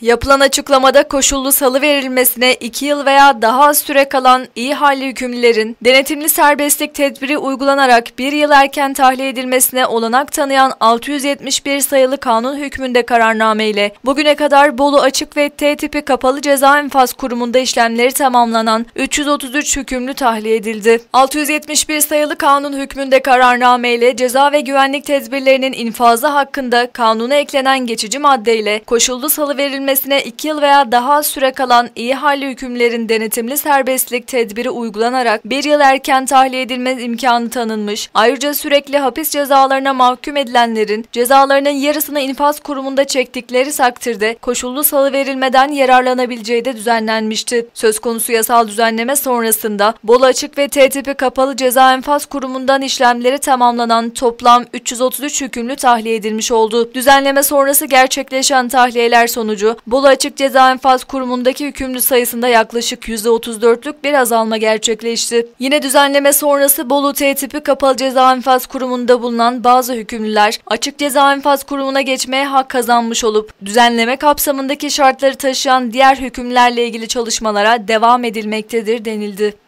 Yapılan açıklamada koşullu salı verilmesine 2 yıl veya daha az süre kalan iyi halli hükümlülerin denetimli serbestlik tedbiri uygulanarak 1 yıl erken tahliye edilmesine olanak tanıyan 671 sayılı kanun hükmünde kararname ile bugüne kadar Bolu Açık ve T tipi kapalı ceza infaz kurumunda işlemleri tamamlanan 333 hükümlü tahliye edildi. 671 sayılı kanun hükmünde kararname ile ceza ve güvenlik tedbirlerinin infazı hakkında kanuna eklenen geçici maddeyle koşullu salı verilmesi verilmesine 2 yıl veya daha süre kalan iyi halli hükümlerin denetimli serbestlik tedbiri uygulanarak 1 yıl erken tahliye edilme imkanı tanınmış. Ayrıca sürekli hapis cezalarına mahkum edilenlerin cezalarının yarısını infaz kurumunda çektikleri takdirde koşullu salı verilmeden yararlanabileceği de düzenlenmişti. Söz konusu yasal düzenleme sonrasında bol Açık ve T tipi Kapalı Ceza infaz Kurumu'ndan işlemleri tamamlanan toplam 333 hükümlü tahliye edilmiş oldu. Düzenleme sonrası gerçekleşen tahliyeler sonucu Bolu Açık Ceza Enfaz Kurumu'ndaki hükümlü sayısında yaklaşık %34'lük bir azalma gerçekleşti. Yine düzenleme sonrası Bolu T tipi kapalı ceza enfaz kurumunda bulunan bazı hükümlüler açık ceza enfaz kurumuna geçmeye hak kazanmış olup düzenleme kapsamındaki şartları taşıyan diğer hükümlerle ilgili çalışmalara devam edilmektedir denildi.